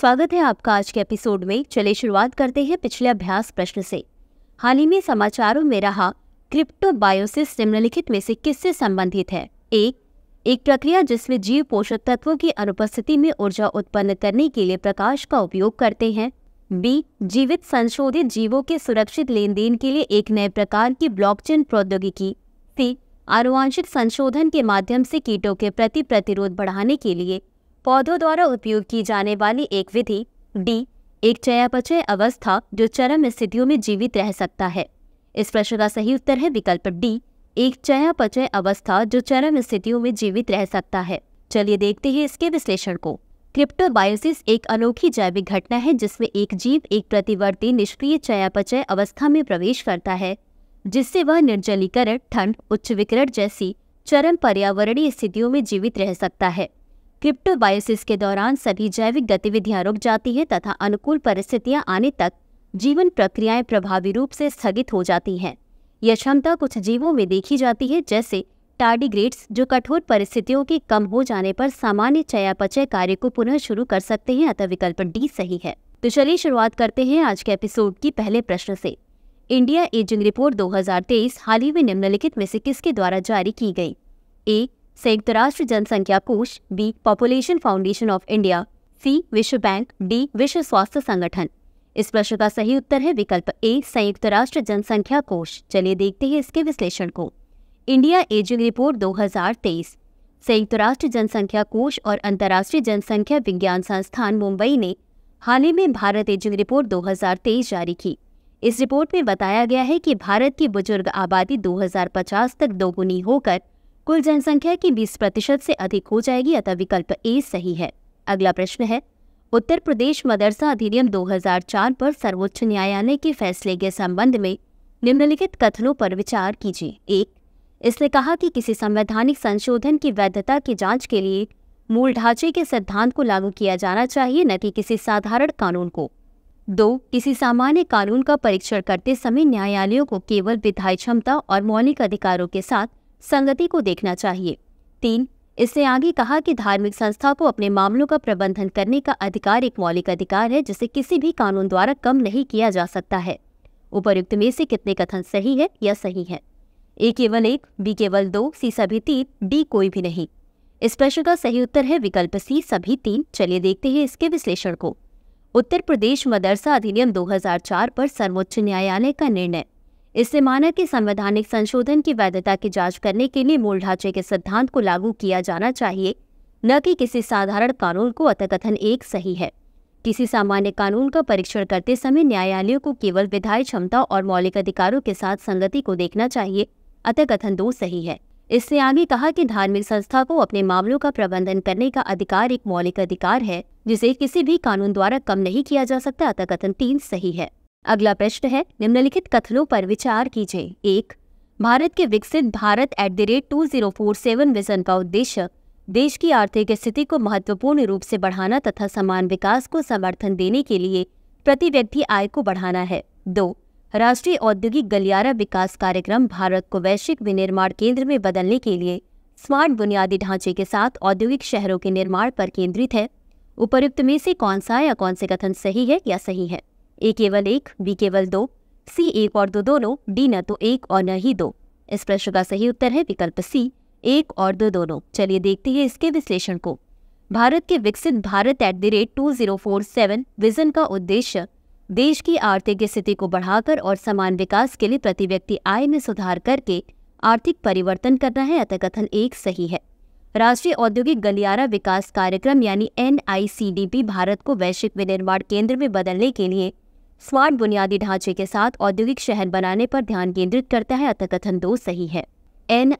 स्वागत है आपका आज के एपिसोड में चले शुरुआत करते हैं पिछले अभ्यास प्रश्न से हाल ही में समाचारों में रहा क्रिप्टो बायोसिस निम्नलिखित में से किससे संबंधित है एक एक प्रक्रिया जिसमें जीव पोषक तत्वों की अनुपस्थिति में ऊर्जा उत्पन्न करने के लिए प्रकाश का उपयोग करते हैं बी जीवित संशोधित जीवों के सुरक्षित लेन देन के लिए एक नए प्रकार की ब्लॉकचेन प्रौद्योगिकी सी आनुवांशिक संशोधन के माध्यम से कीटों के प्रति प्रतिरोध बढ़ाने के लिए पौधों द्वारा उपयोग की जाने वाली एक विधि डी एक चयापचय अवस्था जो चरम स्थितियों में जीवित रह सकता है इस प्रश्न का सही उत्तर है विकल्प डी एक चयापचय अवस्था जो चरम स्थितियों में जीवित रह सकता है चलिए देखते हैं इसके विश्लेषण को क्रिप्टोबायोसिस एक अनोखी जैविक घटना है जिसमें एक जीव एक प्रतिवर्ती निष्क्रिय चयापचय अवस्था में प्रवेश करता है जिससे वह निर्जलीकरण ठंड उच्च विकरण जैसी चरम पर्यावरणीय स्थितियों में जीवित रह सकता है क्रिप्टोबायोसिस के दौरान सभी जैविक गतिविधियां रुक जाती है तथा अनुकूल परिस्थितियां आने तक जीवन प्रक्रियाएं प्रभावी रूप से स्थगित हो जाती हैं यह क्षमता कुछ जीवों में देखी जाती है जैसे टार्डिग्रेड्स जो कठोर परिस्थितियों के कम हो जाने पर सामान्य चयापचय कार्य को पुनः शुरू कर सकते हैं अतः विकल्प डी सही है तो चलिए शुरुआत करते हैं आज के एपिसोड की पहले प्रश्न से इंडिया एजिंग रिपोर्ट 2023 हाल ही में निम्नलिखित में से किसके द्वारा जारी की गई ए संयुक्त राष्ट्र जनसंख्या कोष B population foundation of India C विश्व बैंक डी विश्व स्वास्थ्य संगठन इस प्रश्न का सही उत्तर है विकल्प ए संयुक्त राष्ट्र जनसंख्या कोष चलिए देखते हैं इसके विश्लेषण को इंडिया एजिंग रिपोर्ट 2023 संयुक्त राष्ट्र जनसंख्या कोष और अंतर्राष्ट्रीय जनसंख्या विज्ञान संस्थान मुंबई ने हाल ही में भारत एजिंग रिपोर्ट 2023 जारी की इस रिपोर्ट में बताया गया है कि भारत की बुजुर्ग आबादी 2050 तक दोगुनी होकर कुल जनसंख्या की 20 प्रतिशत से अधिक हो जाएगी अतः विकल्प ए सही है अगला प्रश्न है उत्तर प्रदेश मदरसा अधिनियम 2004 पर सर्वोच्च न्यायालय के फैसले के संबंध में निम्नलिखित कथनों पर विचार कीजिए एक इसने कहा कि किसी संवैधानिक संशोधन की वैधता की जांच के लिए मूल ढांचे के सिद्धांत को लागू किया जाना चाहिए न कि किसी साधारण कानून को दो किसी सामान्य कानून का परीक्षण करते समय न्यायालयों को केवल विधायी क्षमता और मौलिक अधिकारों के साथ संगति को देखना चाहिए तीन इससे आगे कहा कि धार्मिक संस्था को अपने मामलों का प्रबंधन करने का अधिकार एक मौलिक अधिकार है जिसे किसी भी कानून द्वारा कम नहीं किया जा सकता है उपरुक्त में से कितने कथन सही है या सही है ए केवल एक बी केवल दो सी सभी तीन डी कोई भी नहीं इस प्रश्न का सही उत्तर है विकल्प सी सभी तीन चलिए देखते हैं इसके विश्लेषण को उत्तर प्रदेश मदरसा अधिनियम 2004 पर सर्वोच्च न्यायालय का निर्णय इससे माना की संवैधानिक संशोधन की वैधता की जांच करने के लिए मूल ढांचे के सिद्धांत को लागू किया जाना चाहिए न कि किसी साधारण कानून को अतकथन एक सही है किसी सामान्य कानून का परीक्षण करते समय न्यायालयों को केवल विधायी क्षमता और मौलिक अधिकारों के साथ संगति को देखना चाहिए अतकथन दो सही है इससे आगे कहा कि धार्मिक संस्था को अपने मामलों का प्रबंधन करने का अधिकार एक मौलिक अधिकार है जिसे किसी भी कानून द्वारा कम नहीं किया जा सकता अतः कथन तीन सही है अगला प्रश्न है निम्नलिखित कथनों पर विचार कीजिए एक भारत के विकसित Bharat at the rate two zero four seven vision का उद्देश्य देश की आर्थिक स्थिति को महत्वपूर्ण रूप से बढ़ाना तथा समान विकास को समर्थन देने के लिए प्रति व्यक्ति आय को बढ़ाना है दो राष्ट्रीय औद्योगिक गलियारा विकास कार्यक्रम भारत को वैश्विक विनिर्माण केंद्र में बदलने के लिए स्मार्ट बुनियादी ढांचे के साथ औद्योगिक शहरों के निर्माण पर केंद्रित है उपरुक्त में से कौन सा या कौन से कथन सही है या सही है ए केवल एक बी केवल दो सी एक और दो दोनों डी न तो एक और न ही दो इस प्रश्न का सही उत्तर है विकल्प सी एक और दो दोनों चलिए देखते हैं इसके विश्लेषण को भारत के विकसित Bharat at the rate two zero four seven vision का उद्देश्य देश की आर्थिक स्थिति को बढ़ाकर और समान विकास के लिए प्रति व्यक्ति आय में सुधार करके आर्थिक परिवर्तन करना है अतः कथन एक सही है राष्ट्रीय औद्योगिक गलियारा विकास कार्यक्रम यानी एन भारत को वैश्विक विनिर्माण केंद्र में बदलने के लिए स्मार्ट बुनियादी ढांचे के साथ औद्योगिक शहर बनाने पर ध्यान केंद्रित करता है अतः कथन दो सही है एन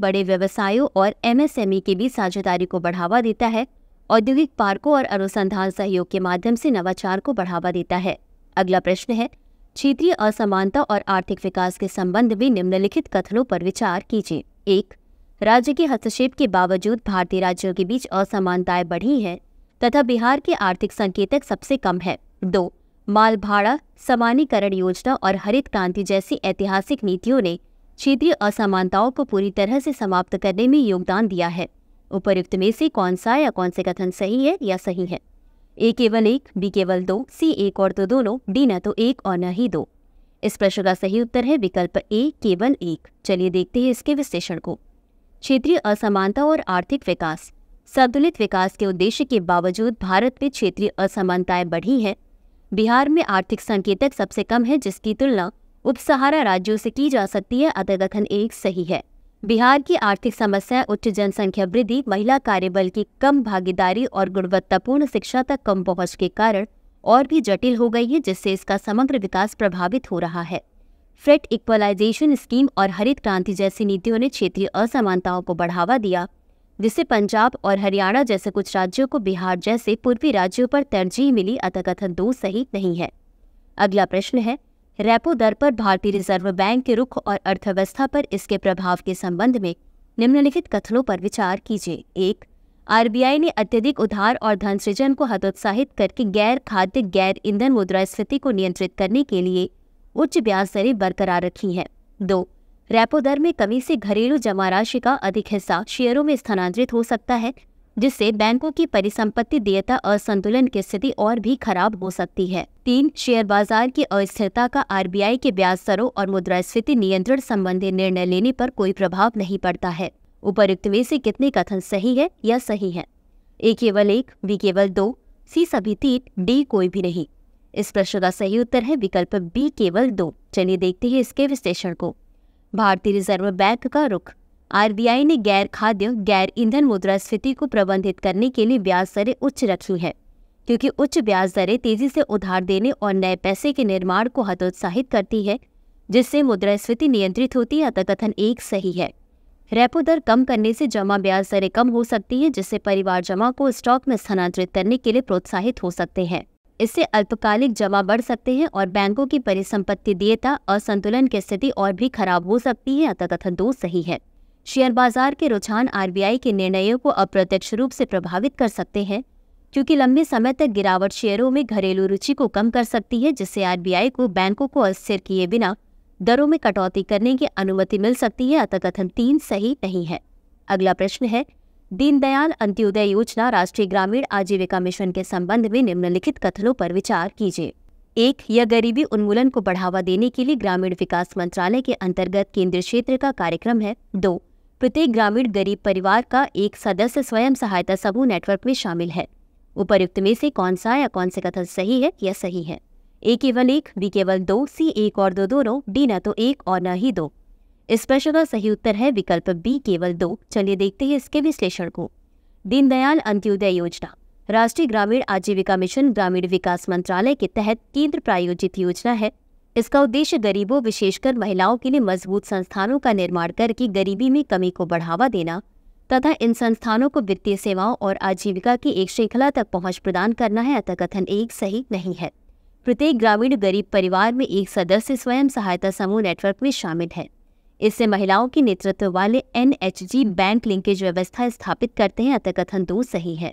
बड़े व्यवसायों और एमएसएमई e के बीच साझेदारी को बढ़ावा देता है औद्योगिक पार्कों और अनुसंधान सहयोग के माध्यम से नवाचार को बढ़ावा देता है अगला प्रश्न है क्षेत्रीय असमानता और आर्थिक विकास के संबंध में निम्नलिखित कथनों पर विचार कीजिए एक राज्य के हस्तक्षेप के बावजूद भारतीय राज्यों के बीच असमानताएं बढ़ी हैं तथा बिहार के आर्थिक संकेतक सबसे कम है दो माल भाड़ा समानीकरण योजना और हरित क्रांति जैसी ऐतिहासिक नीतियों ने क्षेत्रीय असमानताओं को पूरी तरह से समाप्त करने में योगदान दिया है उपयुक्त में से कौन सा या कौन से कथन सही है या सही है ए केवल एक बी केवल दो सी एक और तो दोनों डी न तो एक और न ही दो इस प्रश्न का सही उत्तर है विकल्प ए केवल एक चलिए देखते हैं इसके विश्लेषण को क्षेत्रीय असमानता और आर्थिक विकास संतुलित विकास के उद्देश्य के बावजूद भारत में क्षेत्रीय असमानताएं बढ़ी हैं बिहार में आर्थिक संकेतक सबसे कम है जिसकी तुलना उप सहारा राज्यों से की जा सकती है अतः कथन एक सही है बिहार की आर्थिक समस्या उच्च जनसंख्या वृद्धि महिला कार्यबल की कम भागीदारी और गुणवत्तापूर्ण शिक्षा तक कम पहुंच के कारण और भी जटिल हो गई है जिससे इसका समग्र विकास प्रभावित हो रहा है फ्रेट इक्वलाइजेशन स्कीम और हरित क्रांति जैसी नीतियों ने क्षेत्रीय असमानताओं को बढ़ावा दिया जिससे पंजाब और हरियाणा जैसे कुछ राज्यों को बिहार जैसे पूर्वी राज्यों पर तरजीह मिली अतः कथन दो सही नहीं है अगला प्रश्न है रेपो दर पर भारतीय रिजर्व बैंक के रुख और अर्थव्यवस्था पर इसके प्रभाव के संबंध में निम्नलिखित कथनों पर विचार कीजिए एक आरबीआई ने अत्यधिक उधार और धन सृजन को हतोत्साहित करके गैर खाद्य गैर ईंधन मुद्रास्फीति को नियंत्रित करने के लिए उच्च ब्याज दरें बरकरार रखी हैं दो रेपो दर में कमी से घरेलू जमा राशि का अधिक हिस्सा शेयरों में स्थानांतरित हो सकता है जिससे बैंकों की परिसंपत्ति देयता असंतुलन की स्थिति और भी खराब हो सकती है तीन शेयर बाजार की अस्थिरता का आरबीआई के ब्याज दरों और मुद्रास्फीति नियंत्रण संबंधी निर्णय लेने पर कोई प्रभाव नहीं पड़ता है उपरुक्त में से कितने कथन सही है या सही है ए केवल एक बी केवल दो सी सभी तीन डी कोई भी नहीं इस प्रश्न का सही उत्तर है विकल्प बी केवल दो चलिए देखते हैं इसके विश्लेषण को भारतीय रिजर्व बैंक का रुख आरबीआई ने गैर खाद्य गैर ईंधन मुद्रास्फीति को प्रबंधित करने के लिए ब्याज दरें उच्च रखी हैं क्योंकि उच्च ब्याज दरें तेजी से उधार देने और नए पैसे के निर्माण को हतोत्साहित करती है जिससे मुद्रास्फीति नियंत्रित होती है कथन एक सही है रेपो दर कम करने से जमा ब्याज दरें कम हो सकती हैं जिससे परिवार जमा को स्टॉक में स्थानांतरित करने के लिए प्रोत्साहित हो सकते हैं इससे अल्पकालिक जमा बढ़ सकते हैं और बैंकों की परिसंपत्ति देयता असंतुलन की स्थिति और भी खराब हो सकती है अतः कथन दो सही है शेयर बाजार के रुझान आरबीआई के निर्णयों को अप्रत्यक्ष रूप से प्रभावित कर सकते हैं क्योंकि लंबे समय तक गिरावट शेयरों में घरेलू रुचि को कम कर सकती है जिससे आरबीआई को बैंकों को अस्थिर किए बिना दरों में कटौती करने की अनुमति मिल सकती है अतः कथन तीन सही नहीं है अगला प्रश्न है दीनदयाल अंत्योदय योजना राष्ट्रीय ग्रामीण आजीविका मिशन के संबंध में निम्नलिखित कथनों पर विचार कीजिए एक यह गरीबी उन्मूलन को बढ़ावा देने के लिए ग्रामीण विकास मंत्रालय के अंतर्गत केंद्रीय क्षेत्र का कार्यक्रम है दो प्रत्येक ग्रामीण गरीब परिवार का एक सदस्य स्वयं सहायता समूह नेटवर्क में शामिल है उपरुक्त में से कौन सा या कौन से कथन सही है या सही है ए केवल एक बी केवल दो सी एक और दो दोनों डी न तो एक और न ही दो इस प्रश्न का सही उत्तर है विकल्प बी केवल दो चलिए देखते हैं इसके विश्लेषण को दीनदयाल अंत्योदय योजना राष्ट्रीय ग्रामीण आजीविका मिशन ग्रामीण विकास मंत्रालय के तहत केंद्र प्रायोजित योजना है इसका उद्देश्य गरीबों विशेषकर महिलाओं के लिए मजबूत संस्थानों का निर्माण करके गरीबी में कमी को बढ़ावा देना तथा इन संस्थानों को वित्तीय सेवाओं और आजीविका की एक श्रृंखला तक पहुंच प्रदान करना है अतः कथन एक सही नहीं है प्रत्येक ग्रामीण गरीब परिवार में एक सदस्य स्वयं सहायता समूह नेटवर्क में शामिल है इससे महिलाओं के नेतृत्व वाले एन बैंक लिंकेज व्यवस्था स्थापित करते हैं अतः कथन दो तो सही है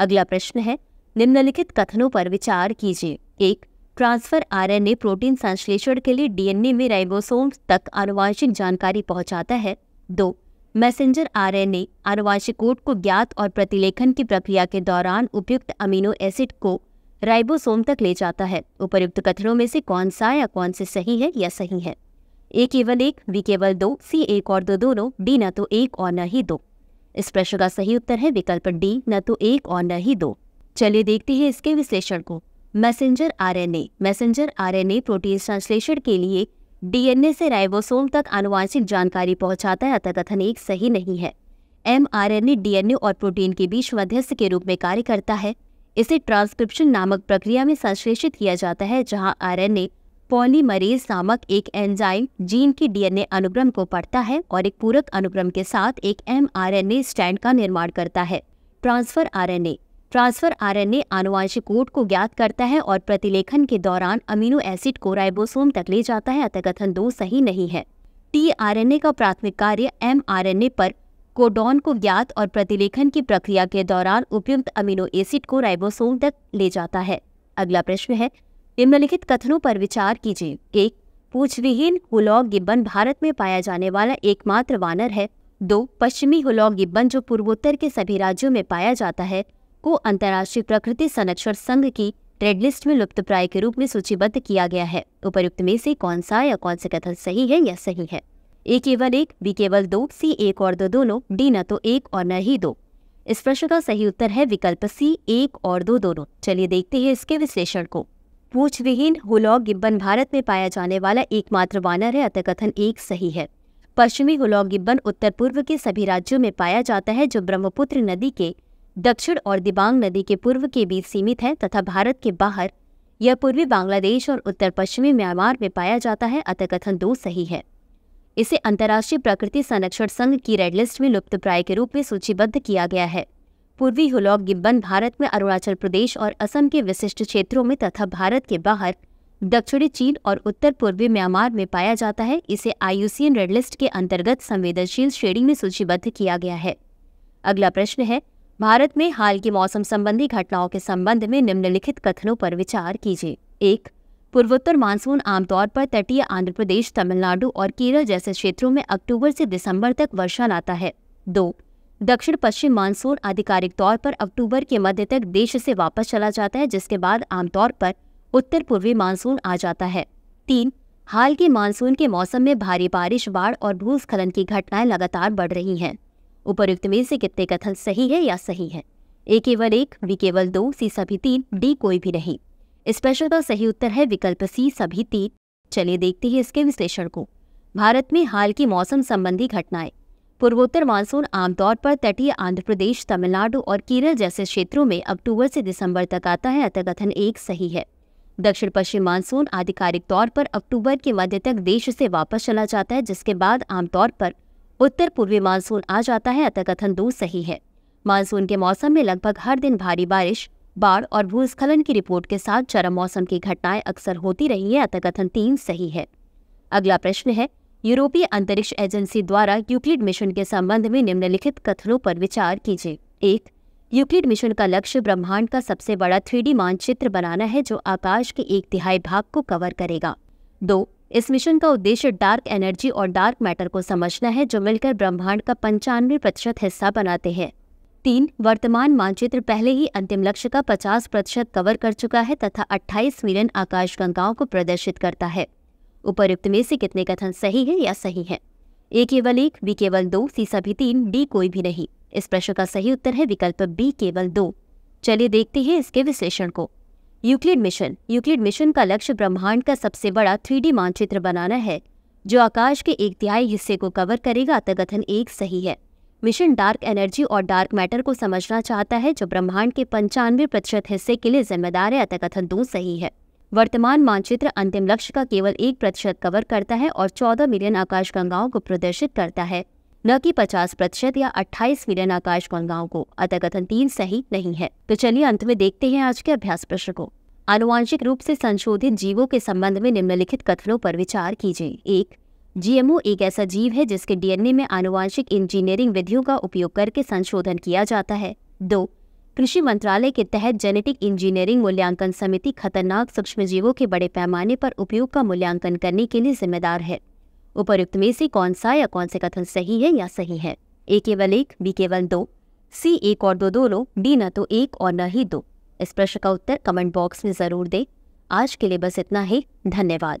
अगला प्रश्न है निम्नलिखित कथनों पर विचार कीजिए एक ट्रांसफर आरएनए प्रोटीन संश्लेषण के लिए डीएनए में राइबोसोम तक आनुवांशिक जानकारी पहुंचाता है दो मैसेंजर आरएनए आनुवांशिक कोड को ज्ञात और प्रतिलेखन की प्रक्रिया के दौरान उपयुक्त अमीनो एसिड को राइबोसोम तक ले जाता है उपयुक्त कथनों में से कौन सा या कौन से सही है या सही है ए केवल एक बी केवल दो सी एक और दो दोनों डी न तो एक और न ही दो इस प्रश्न का सही उत्तर है विकल्प डी न तो एक और न ही दो चलिए देखते हैं इसके विश्लेषण को messenger RNA messenger RNA protein संश्लेषण के लिए डीएनए से राइबोसोम तक आनुवांशिक जानकारी पहुंचाता है अतः कथन एक सही नहीं है M R N A DNA और प्रोटीन के बीच मध्यस्थ के रूप में कार्य करता है इसे ट्रांसक्रिप्शन नामक प्रक्रिया में संश्लेषित किया जाता है जहां आरएनए पॉलीमरेज नामक एक एंजाइम जीन की डीएनए अनुक्रम को पढ़ता है और एक पूरक अनुक्रम के साथ एक एमआरएनए स्टैंड का निर्माण करता है ट्रांसफर आरएनए ट्रांसफर आरएनए आनुवांशिक कोड को ज्ञात करता है और प्रतिलेखन के दौरान अमीनो एसिड को राइबोसोम तक ले जाता है अतः कथन दो सही नहीं है टीआरएनए का प्राथमिक कार्य एमआरएनए पर कोडॉन को ज्ञात और प्रतिलेखन की प्रक्रिया के दौरान उपयुक्त अमीनो एसिड को राइबोसोम तक ले जाता है अगला प्रश्न है निम्नलिखित कथनों पर विचार कीजिए एक पूछविहीन हुलॉग गिब्बन भारत में पाया जाने वाला एकमात्र वानर है दो पश्चिमी हुलॉग गिब्बन जो पूर्वोत्तर के सभी राज्यों में पाया जाता है को अंतर्राष्ट्रीय प्रकृति संरक्षण संघ की रेड लिस्ट में प्राय के रूप में सूचीबद्ध किया गया है उपयुक्त में से कौन सा या कौन सा कथन सही है या सही है ए केवल एक बी केवल दो सी एक और दो दोनों डी न तो एक और न ही दो इस प्रश्न का सही उत्तर है विकल्प सी एक और दो दोनों चलिए देखते हैं इसके विश्लेषण को पूछविहीन हुलॉक गिब्बन भारत में पाया जाने वाला एकमात्र वानर है अतः कथन एक सही है पश्चिमी हुलॉक गिब्बन उत्तर पूर्व के सभी राज्यों में पाया जाता है जो ब्रह्मपुत्र नदी के दक्षिण और दिबांग नदी के पूर्व के बीच सीमित है तथा भारत के बाहर यह पूर्वी बांग्लादेश और उत्तर पश्चिमी म्यांमार में पाया जाता है अतः कथन दो सही है इसे अंतर्राष्ट्रीय प्रकृति संरक्षण संघ की रेडलिस्ट में लुप्त प्राय के रूप में सूचीबद्ध किया गया है पूर्वी हुलॉक गिब्बन भारत में अरुणाचल प्रदेश और असम के विशिष्ट क्षेत्रों में तथा भारत के बाहर दक्षिणी चीन और उत्तर पूर्वी म्यांमार में पाया जाता है इसे आईयूसीएन रेड लिस्ट के अंतर्गत संवेदनशील श्रेणी में सूचीबद्ध किया गया है अगला प्रश्न है भारत में हाल की मौसम संबंधी घटनाओं के संबंध में निम्नलिखित कथनों पर विचार कीजिए एक पूर्वोत्तर मानसून आमतौर पर तटीय आंध्र प्रदेश तमिलनाडु और केरल जैसे क्षेत्रों में अक्टूबर से दिसंबर तक वर्षा लाता है दो दक्षिण पश्चिम मानसून आधिकारिक तौर पर अक्टूबर के मध्य तक देश से वापस चला जाता है जिसके बाद आमतौर पर उत्तर पूर्वी मानसून आ जाता है तीन हाल के मानसून के मौसम में भारी बारिश बाढ़ और भूस्खलन की घटनाएं लगातार बढ़ रही हैं उपरुक्त में से कितने कथन सही है या सही है ए केवल एक बी केवल दो सी सभी तीन डी कोई भी नहीं स्पेशल का सही उत्तर है विकल्प सी सभी तीन चलिए देखते हैं इसके विश्लेषण को भारत में हाल की मौसम संबंधी घटनाएं पूर्वोत्तर मानसून आमतौर पर तटीय आंध्र प्रदेश तमिलनाडु और केरल जैसे क्षेत्रों में अक्टूबर से दिसंबर तक आता है अतः कथन एक सही है दक्षिण पश्चिम मानसून आधिकारिक तौर पर अक्टूबर के मध्य तक देश से वापस चला जाता है जिसके बाद आमतौर पर उत्तर पूर्वी मानसून आ जाता है अतः कथन दो सही है मानसून के मौसम में लगभग हर दिन भारी बारिश बाढ़ और भूस्खलन की रिपोर्ट के साथ चरम मौसम की घटनाएं अक्सर होती रही है अतः कथन तीन सही है अगला प्रश्न है यूरोपीय अंतरिक्ष एजेंसी द्वारा यूक्लिड मिशन के संबंध में निम्नलिखित कथनों पर विचार कीजिए एक यूक्लिड मिशन का लक्ष्य ब्रह्मांड का सबसे बड़ा थ्री मानचित्र बनाना है जो आकाश के एक तिहाई भाग को कवर करेगा दो इस मिशन का उद्देश्य डार्क एनर्जी और डार्क मैटर को समझना है जो मिलकर ब्रह्मांड का पंचानवे प्रतिशत हिस्सा बनाते हैं तीन वर्तमान मानचित्र पहले ही अंतिम लक्ष्य का 50 प्रतिशत कवर कर चुका है तथा 28 मिलियन आकाशगंगाओं को प्रदर्शित करता है उपरुक्त में से कितने कथन सही है या सही है ए केवल एक बी केवल दो सी सभी तीन डी कोई भी नहीं इस प्रश्न का सही उत्तर है विकल्प बी केवल दो चलिए देखते हैं इसके विश्लेषण को यूक्लिड मिशन यूक्लिड मिशन का लक्ष्य ब्रह्मांड का सबसे बड़ा थ्री मानचित्र बनाना है जो आकाश के एक तिहाई हिस्से को कवर करेगा अतः एक सही है मिशन डार्क एनर्जी और डार्क मैटर को समझना चाहता है जो ब्रह्मांड के पंचानवे प्रतिशत हिस्से के लिए जिम्मेदार है अतः दो सही है वर्तमान मानचित्र अंतिम लक्ष्य का केवल एक प्रतिशत कवर करता है और 14 मिलियन आकाशगंगाओं को प्रदर्शित करता है न कि 50 प्रतिशत या 28 मिलियन आकाशगंगाओं को अतः कथन तीन सही नहीं है तो चलिए अंत में देखते हैं आज के अभ्यास प्रश्न को अनुवांशिक रूप से संशोधित जीवों के संबंध में निम्नलिखित कथनों पर विचार कीजिए एक जीएमओ एक ऐसा जीव है जिसके डीएनए में आनुवांशिक इंजीनियरिंग विधियों का उपयोग करके संशोधन किया जाता है दो कृषि मंत्रालय के तहत जेनेटिक इंजीनियरिंग मूल्यांकन समिति खतरनाक सूक्ष्म जीवों के बड़े पैमाने पर उपयोग का मूल्यांकन करने के लिए जिम्मेदार है उपयुक्त में से कौन सा या कौन से कथन सही है या सही है ए केवल एक बी केवल दो सी एक और दो दो लो डी न तो एक और न ही दो इस प्रश्न का उत्तर कमेंट बॉक्स में ज़रूर दें आज के लिए बस इतना ही धन्यवाद